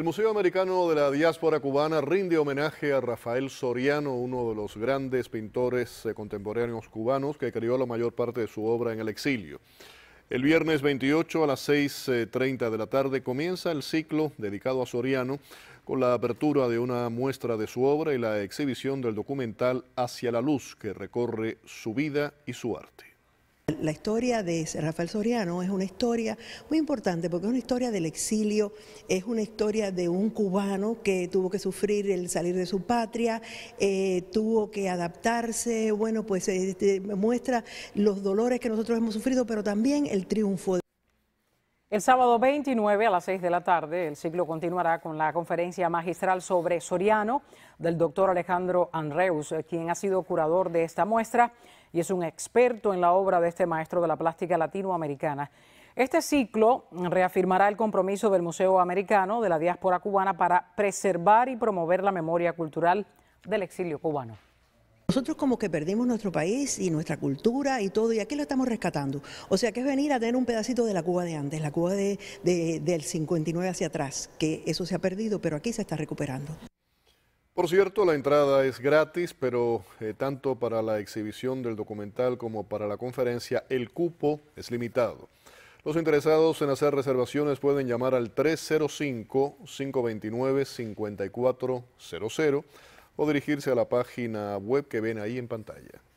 El Museo Americano de la Diáspora Cubana rinde homenaje a Rafael Soriano, uno de los grandes pintores eh, contemporáneos cubanos que creó la mayor parte de su obra en el exilio. El viernes 28 a las 6.30 eh, de la tarde comienza el ciclo dedicado a Soriano con la apertura de una muestra de su obra y la exhibición del documental Hacia la Luz que recorre su vida y su arte. La historia de Rafael Soriano es una historia muy importante porque es una historia del exilio, es una historia de un cubano que tuvo que sufrir el salir de su patria, eh, tuvo que adaptarse, bueno, pues este, muestra los dolores que nosotros hemos sufrido, pero también el triunfo el sábado 29 a las 6 de la tarde, el ciclo continuará con la conferencia magistral sobre Soriano del doctor Alejandro Andreus, eh, quien ha sido curador de esta muestra y es un experto en la obra de este maestro de la plástica latinoamericana. Este ciclo reafirmará el compromiso del Museo Americano de la Diáspora Cubana para preservar y promover la memoria cultural del exilio cubano. Nosotros como que perdimos nuestro país y nuestra cultura y todo, y aquí lo estamos rescatando. O sea que es venir a tener un pedacito de la Cuba de antes, la Cuba de, del 59 hacia atrás, que eso se ha perdido, pero aquí se está recuperando. Por cierto, la entrada es gratis, pero eh, tanto para la exhibición del documental como para la conferencia, el cupo es limitado. Los interesados en hacer reservaciones pueden llamar al 305-529-5400 o dirigirse a la página web que ven ahí en pantalla.